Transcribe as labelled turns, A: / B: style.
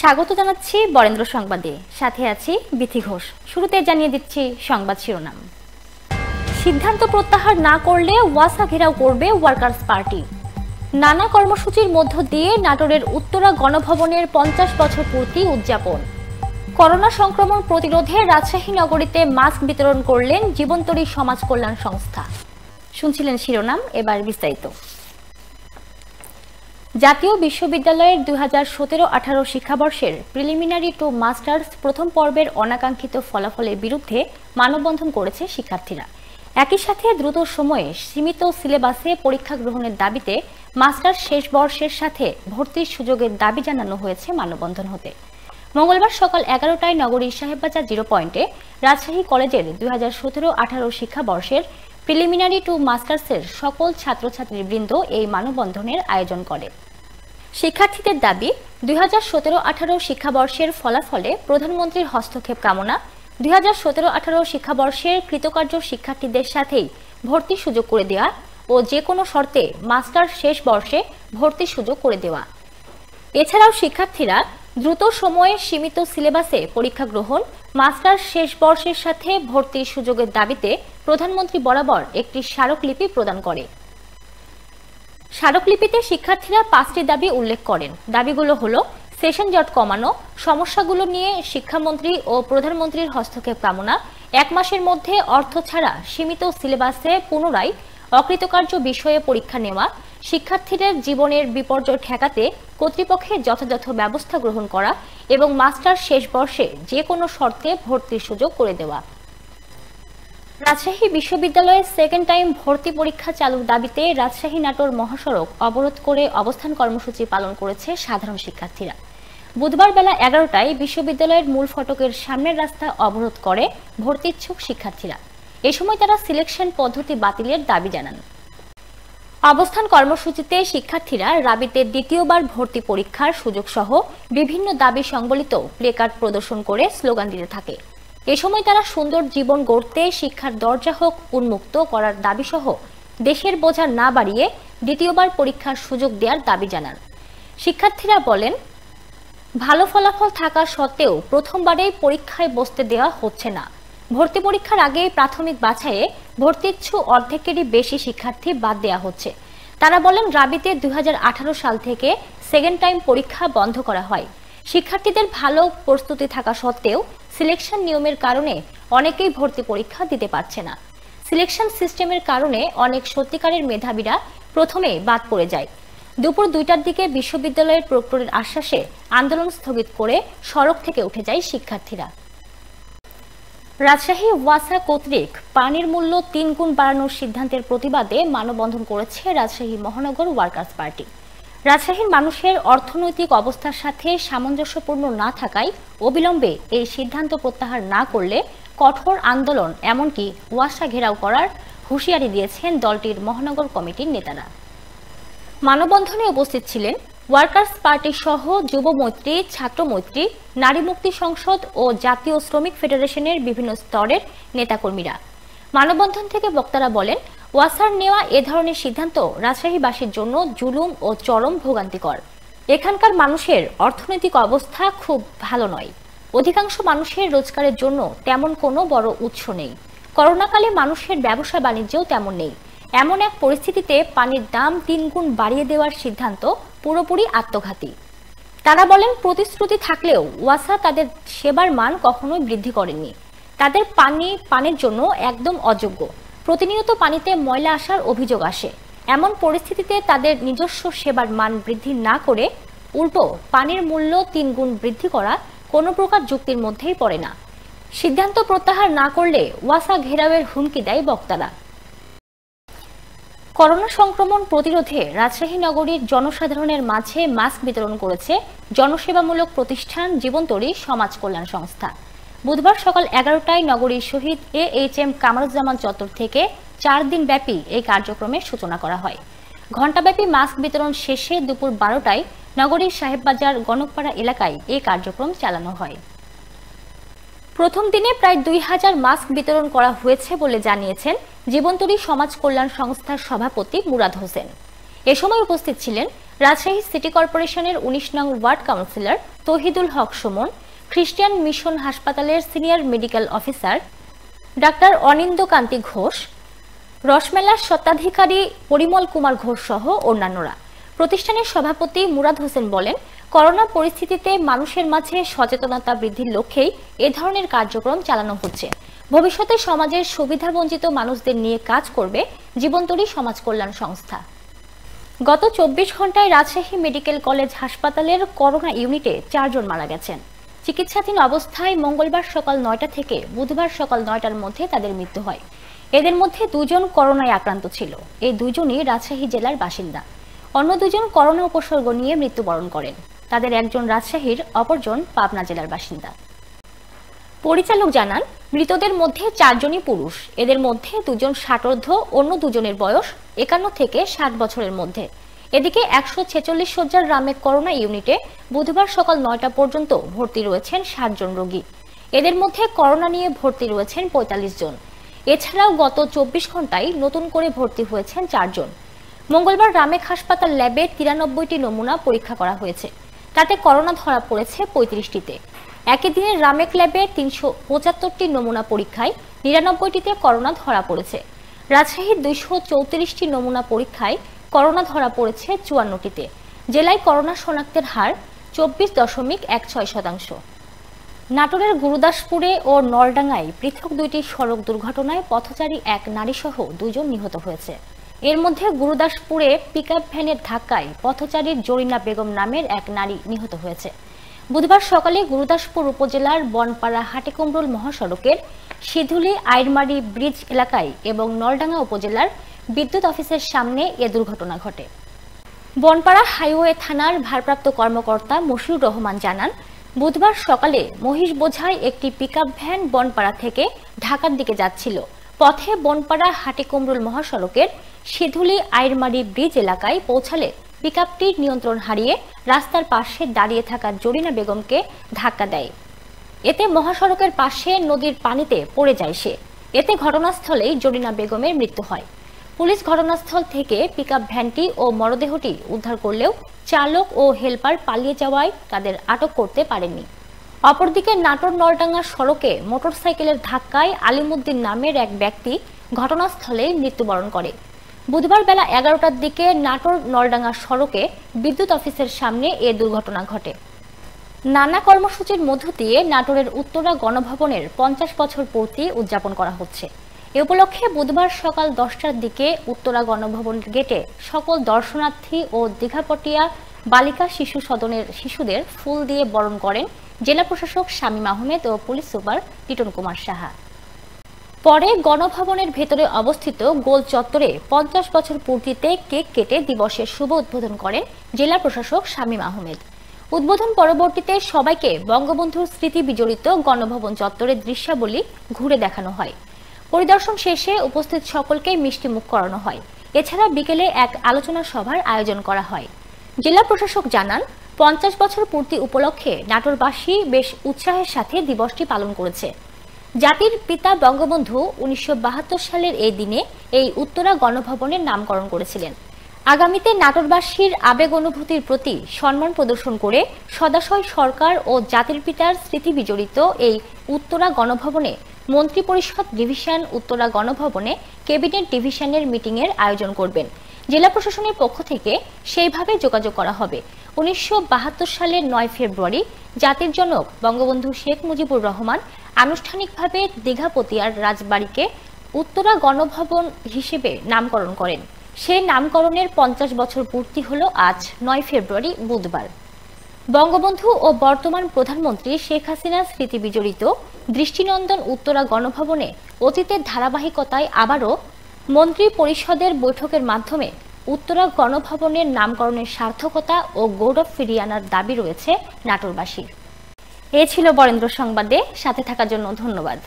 A: স্বাগত জানাচ্ছি বরেন্দ্র সংবাদে সাথে আছি বিথি ঘোষ শুরুতে জানিয়ে দিচ্ছি সংবাদ শিরোনাম সিদ্ধান্ত প্রত্যাহার না করলে ওয়াসা ঘেরাও করবে ওয়ার্কার্স পার্টি নানা কর্মসূচির মধ্য দিয়ে নাটোরের উত্তরা গণভবনের পঞ্চাশ বছর পূর্তি উদযাপন করোনা সংক্রমণ প্রতিরোধে রাজশাহী নগরীতে মাস্ক বিতরণ করলেন জীবন্তরী সমাজ কল্যাণ সংস্থা শুনছিলেন শিরোনাম এবার বিস্তারিত জাতীয় বিশ্ববিদ্যালয়ের দুই হাজার সতেরো আঠারো শিক্ষাবর্ষের প্রিলিমিনারি টু মাস্টার্স প্রথম পর্বের অনাকাঙ্ক্ষিত ফলাফলের বিরুদ্ধে মানববন্ধন করেছে শিক্ষার্থীরা একই সাথে দ্রুত সময়ে সীমিত সিলেবাসে পরীক্ষা গ্রহণের দাবিতে মাস্টার্স শেষ বর্ষের সাথে ভর্তির সুযোগের দাবি জানানো হয়েছে মানববন্ধন হতে মঙ্গলবার সকাল এগারোটায় নগরীর সাহেববাজার জিরো পয়েন্টে রাজশাহী কলেজের দুই হাজার সতেরো আঠারো শিক্ষাবর্ষের প্রিলিমিনারি টু মাস্টার্সের সকল বৃন্দ এই মানববন্ধনের আয়োজন করে শিক্ষার্থীদের দাবি দুই হাজার সতেরো আঠারো শিক্ষাবর্ষের ফলাফলে প্রধানমন্ত্রীর হস্তক্ষেপ কামনা দুই হাজার সতেরো আঠারো শিক্ষাবর্ষের কৃতকার্য শিক্ষার্থীদের সাথেই ভর্তির সুযোগ করে দেওয়া ও যে কোনো শর্তে মাস্টার শেষ বর্ষে ভর্তির সুযোগ করে দেওয়া এছাড়াও শিক্ষার্থীরা দ্রুত সময়ে সীমিত সিলেবাসে পরীক্ষা গ্রহণ মাস্টার শেষ বর্ষের সাথে ভর্তির সুযোগের দাবিতে প্রধানমন্ত্রী বরাবর একটি স্মারকলিপি প্রদান করে স্মারকলিপিতে শিক্ষার্থীরা পাঁচটি দাবি উল্লেখ করেন দাবিগুলো হল সেশন জট কমানো সমস্যাগুলো নিয়ে শিক্ষামন্ত্রী ও প্রধানমন্ত্রীর হস্তক্ষেপ কামনা এক মাসের মধ্যে অর্থ ছাড়া সীমিত সিলেবাসে পুনরায় অকৃতকার্য বিষয়ে পরীক্ষা নেওয়া শিক্ষার্থীদের জীবনের বিপর্যয় ঠেকাতে কর্তৃপক্ষের যথাযথ ব্যবস্থা গ্রহণ করা এবং মাস্টার শেষ বর্ষে যে কোনো শর্তে ভর্তির সুযোগ করে দেওয়া রাজশাহী বিশ্ববিদ্যালয়ে সেকেন্ড টাইম ভর্তি পরীক্ষা চালুর দাবিতে রাজশাহী নাটোর মহাসড়ক অবরোধ করে অবস্থান কর্মসূচি পালন করেছে সাধারণ শিক্ষার্থীরা বুধবার বেলা এগারোটায় বিশ্ববিদ্যালয়ের মূল ফটকের সামনের রাস্তা অবরোধ করে ভর্তিচ্ছুক শিক্ষার্থীরা এ সময় তারা সিলেকশন পদ্ধতি বাতিলের দাবি জানান অবস্থান কর্মসূচিতে শিক্ষার্থীরা রাবিতে দ্বিতীয়বার ভর্তি পরীক্ষার সুযোগ সহ বিভিন্ন দাবি সংবলিত প্লেকার্ড প্রদর্শন করে স্লোগান দিতে থাকে এ সময় তারা সুন্দর জীবন গড়তে শিক্ষার দরজা হোক উন্মুক্ত করার দাবি সহ দেশের বোঝা না বাড়িয়ে দ্বিতীয়বার পরীক্ষার সুযোগ দেওয়ার দাবি জানান শিক্ষার্থীরা বলেন ভালো ফলাফল থাকা সত্ত্বেও প্রথমবারেই পরীক্ষায় বসতে দেওয়া হচ্ছে না ভর্তি পরীক্ষার আগে প্রাথমিক বাছাইয়ে ভর্তিচ্ছু অর্ধেকেরই বেশি শিক্ষার্থী বাদ দেওয়া হচ্ছে তারা বলেন রাবিতে দুই সাল থেকে সেকেন্ড টাইম পরীক্ষা বন্ধ করা হয় শিক্ষার্থীদের ভালো প্রস্তুতি থাকা সত্ত্বেও সিলেকশন নিয়মের কারণে অনেকেই ভর্তি পরীক্ষা দিতে পারছে না সিলেকশন সিস্টেমের কারণে অনেক সত্যিকারের মেধাবীরা প্রথমে বাদ পড়ে যায় দুপুর দুইটার দিকে বিশ্ববিদ্যালয়ের প্রক্টরের আশ্বাসে আন্দোলন স্থগিত করে সড়ক থেকে উঠে যায় শিক্ষার্থীরা রাজশাহী ওয়াসা কর্তৃক পানির মূল্য তিন গুণ বাড়ানোর সিদ্ধান্তের প্রতিবাদে মানববন্ধন করেছে রাজশাহী মহানগর ওয়ার্কার্স পার্টি রাজশাহীর মানুষের অর্থনৈতিক অবস্থার সাথে সামঞ্জস্যপূর্ণ না থাকায় অবিলম্বে এই সিদ্ধান্ত প্রত্যাহার না করলে কঠোর আন্দোলন এমনকি ওয়াসা ঘেরাও করার হুঁশিয়ারি দিয়েছেন দলটির মহানগর কমিটির নেতারা মানববন্ধনে উপস্থিত ছিলেন ওয়ার্কার্স পার্টি সহ যুব মৈত্রী ছাত্র মৈত্রী নারী মুক্তি সংসদ ও জাতীয় শ্রমিক ফেডারেশনের বিভিন্ন স্তরের নেতাকর্মীরা মানববন্ধন থেকে বক্তারা বলেন ওয়াসার নেওয়া এ ধরনের সিদ্ধান্ত রাজশাহীবাসীর জন্য জুলুম ও চরম ভোগান্তিকর এখানকার মানুষের অর্থনৈতিক অবস্থা খুব ভালো নয় অধিকাংশ মানুষের রোজগারের জন্য তেমন কোনো বড় উৎস নেই করোনাকালে মানুষের ব্যবসা বাণিজ্যও তেমন নেই এমন এক পরিস্থিতিতে পানির দাম তিনগুণ বাড়িয়ে দেওয়ার সিদ্ধান্ত পুরোপুরি আত্মঘাতী তারা বলেন প্রতিশ্রুতি থাকলেও ওয়াসা তাদের সেবার মান কখনোই বৃদ্ধি করেনি তাদের পানি পানের জন্য একদম অযোগ্য প্রতিনিয়ত পানিতে ময়লা আসার অভিযোগ আসে এমন পরিস্থিতিতে তাদের নিজস্ব সেবার মান বৃদ্ধি না করে উল্টো পানির মূল্য তিনগুণ বৃদ্ধি করা কোনো প্রকার যুক্তির মধ্যেই পড়ে না সিদ্ধান্ত প্রত্যাহার না করলে ওয়াসা ঘেরাওয়ের হুমকি দেয় বক্তারা করোনা সংক্রমণ প্রতিরোধে রাজশাহী নগরীর জনসাধারণের মাঝে মাস্ক বিতরণ করেছে জনসেবামূলক প্রতিষ্ঠান জীবনতরী সমাজ কল্যাণ সংস্থা বুধবার সকাল এগারোটায় নগরীর শহীদ এ এইচ এম কামারুজ্জামান চত্বর থেকে চার দিন ব্যাপী এই কার্যক্রমের সূচনা করা হয় ঘণ্টাব্যাপী মাস্ক বিতরণ শেষে দুপুর বারোটায় নগরীর সাহেববাজার গণকপাড়া এলাকায় এই কার্যক্রম চালানো হয় প্রথম দিনে প্রায় দুই হাজার মাস্ক বিতরণ করা হয়েছে বলে জানিয়েছেন জীবন্তরী সমাজ কল্যাণ সংস্থার সভাপতি মুরাদ হোসেন এ সময় উপস্থিত ছিলেন রাজশাহী সিটি কর্পোরেশনের উনিশ নং ward councillor Tohidul Haque Sumon Christian mission হাসপাতালের সিনিয়র মেডিকেল অফিসার ডাক্তার অনিন্দ কান্তি ঘোষ রসমেলার স্বত্বাধিকারী পরিমল কুমার ঘোষ সহ অন্যান্যরা প্রতিষ্ঠানের সভাপতি মুরাদ হোসেন বলেন করোনা পরিস্থিতিতে মানুষের মাঝে সচেতনতা বৃদ্ধির লক্ষ্যেই এ ধরনের কার্যক্রম চালানো হচ্ছে ভবিষ্যতে সমাজের সুবিধাবঞ্চিত মানুষদের নিয়ে কাজ করবে জীবন্তরী সমাজ কল্যাণ সংস্থা গত চব্বিশ ঘন্টায় রাজশাহী মেডিকেল কলেজ হাসপাতালের করোনা ইউনিটে চারজন মারা গেছেন চিকিৎসাধীন অবস্থায় মঙ্গলবার সকাল নয়টা থেকে বুধবার সকাল নয়টার মধ্যে তাদের মৃত্যু হয় এদের মধ্যে দুজন করোনায় আক্রান্ত ছিল এই দুজনই রাজশাহী জেলার বাসিন্দা অন্য দুজন করোনা উপসর্গ নিয়ে মৃত্যুবরণ করেন তাদের একজন রাজশাহীর অপরজন পাবনা জেলার বাসিন্দা পরিচালক জানান মৃতদের মধ্যে চারজনই পুরুষ এদের মধ্যে দুজন ষাটর্ধ অন্য দুজনের বয়স একান্ন থেকে ষাট বছরের মধ্যে এদিকে একশো ছেচল্লিশ শয্যার রামে করোনা ইউনিটে বুধবার সকাল নয়টা পর্যন্ত ভর্তি রয়েছেন সাতজন রোগী এদের মধ্যে করোনা নিয়ে ভর্তি রয়েছেন পঁয়তাল্লিশ জন এছাড়াও গত চব্বিশ ঘন্টায় নতুন করে ভর্তি হয়েছেন চারজন মঙ্গলবার রামেক হাসপাতাল ল্যাবে তিরানব্বইটি নমুনা পরীক্ষা করা হয়েছে তাতে করোনা ধরা পড়েছে পঁয়ত্রিশটিতে একই দিনে রামেক ল্যাবে তিনশো পঁচাত্তরটি নমুনা পরীক্ষায় নিরানব্বইটিতে করোনা ধরা পড়েছে রাজশাহীর দুইশো চৌত্রিশটি নমুনা পরীক্ষায় করোনা ধরা পড়েছে চুয়ান্নটিতে জেলায় করোনা শনাক্তের হার চব্বিশ দশমিক এক ছয় শতাংশ নাটোরের গুরুদাসপুরে ও নলডাঙ্গায় পৃথক দুইটি সড়ক দুর্ঘটনায় পথচারী এক নারীসহ দুজন নিহত হয়েছে এর মধ্যে গুরুদাসপুরে পিকআপ ভ্যানের ধাক্কায় পথচারীর জরিনা বেগম নামের এক নারী নিহত হয়েছে বুধবার সকালে গুরুদাসপুর উপজেলার বনপাড়া হাটিকুমরুল মহাসড়কের সিধুলি আইরমারি ব্রিজ এলাকায় এবং নলডাঙ্গা উপজেলার বিদ্যুৎ অফিসের সামনে এ দুর্ঘটনা ঘটে বনপাড়া হাইওয়ে থানার ভারপ্রাপ্ত কর্মকর্তা মশিউর রহমান জানান বুধবার সকালে মহিষ বোঝায় একটি পিকআপ ভ্যান বনপাড়া থেকে ঢাকার দিকে যাচ্ছিল পথে বনপাড়া হাটিকুমরুল মহাসড়কের সিধুলি আইরমারি ব্রিজ এলাকায় পৌঁছালে পিকআপটির নিয়ন্ত্রণ হারিয়ে রাস্তার পাশে দাঁড়িয়ে থাকা জরিনা বেগমকে ধাক্কা দেয় এতে মহাসড়কের পাশে নদীর পানিতে পড়ে যায় সে এতে ঘটনাস্থলেই জরিনা বেগমের মৃত্যু হয় পুলিশ ঘটনাস্থল থেকে পিকআপ ভ্যানটি ও মরদেহটি উদ্ধার করলেও চালক ও হেলপার পালিয়ে যাওয়ায় তাদের আটক করতে পারেনি অপরদিকে নাটোর নলডাঙ্গা সড়কে মোটরসাইকেলের ধাক্কায় আলিমুদ্দিন নামের এক ব্যক্তি ঘটনাস্থলে মৃত্যুবরণ করে বুধবার বেলা এগারোটার দিকে নাটোর নলডাঙ্গা সড়কে বিদ্যুৎ অফিসের সামনে এ দুর্ঘটনা ঘটে নানা কর্মসূচির মধ্য দিয়ে নাটোরের উত্তরা গণভবনের পঞ্চাশ বছর পূর্তি উদযাপন করা হচ্ছে এ উপলক্ষে বুধবার সকাল দশটার দিকে উত্তরা গণভবন গেটে সকল দর্শনার্থী ও দীঘাপটিয়া বালিকা শিশু সদনের শিশুদের ফুল দিয়ে বরণ করেন জেলা প্রশাসক শামীম আহমেদ ও পুলিশ সুপার টিটন কুমার সাহা পরে গণভবনের ভেতরে অবস্থিত গোল চত্বরে পঞ্চাশ বছর পূর্তিতে কেক কেটে দিবসের শুভ উদ্বোধন করেন জেলা প্রশাসক শামীম আহমেদ উদ্বোধন পরবর্তীতে সবাইকে বঙ্গবন্ধুর স্মৃতি বিজড়িত গণভবন চত্বরের দৃশ্যাবলী ঘুরে দেখানো হয় পরিদর্শন শেষে উপস্থিত সকলকে মিষ্টিমুখ করানো হয় এছাড়া বিকেলে এক আলোচনা সভার আয়োজন করা হয় জেলা প্রশাসক জানান পঞ্চাশ বছর পূর্তি উপলক্ষে নাটোরবাসী বেশ উৎসাহের সাথে দিবসটি পালন করেছে জাতির পিতা বঙ্গবন্ধু উনিশশো সালের এই দিনে এই উত্তরা গণভবনের নামকরণ করেছিলেন আগামীতে নাটোরবাসীর আবেগ অনুভূতির প্রতি সম্মান প্রদর্শন করে সদাশয় সরকার ও জাতির পিতার স্মৃতি বিজড়িত এই উত্তরা গণভবনে মন্ত্রিপরিষদ ডিভিশন উত্তরা গণভবনে ক্যাবিনেট ডিভিশনের মিটিংয়ের আয়োজন করবেন জেলা প্রশাসনের পক্ষ থেকে সেইভাবে যোগাযোগ করা হবে উনিশশো সালের নয় ফেব্রুয়ারি জাতির জনক বঙ্গবন্ধু শেখ মুজিবুর রহমান আনুষ্ঠানিকভাবে দীঘাপতিয়ার রাজবাড়িকে উত্তরা গণভবন হিসেবে নামকরণ করেন সেই নামকরণের পঞ্চাশ বছর পূর্তি হল আজ নয় ফেব্রুয়ারি বুধবার বঙ্গবন্ধু ও বর্তমান প্রধানমন্ত্রী শেখ হাসিনার স্মৃতি বিজড়িত দৃষ্টিনন্দন উত্তরা গণভবনে অতীতের ধারাবাহিকতায় আবারও মন্ত্রী পরিষদের বৈঠকের মাধ্যমে উত্তরা গণভবনের নামকরণের সার্থকতা ও গৌরব ফিরিয়ে আনার দাবি রয়েছে নাটোরবাসীর এ ছিল বরেন্দ্র সংবাদে সাথে থাকার জন্য ধন্যবাদ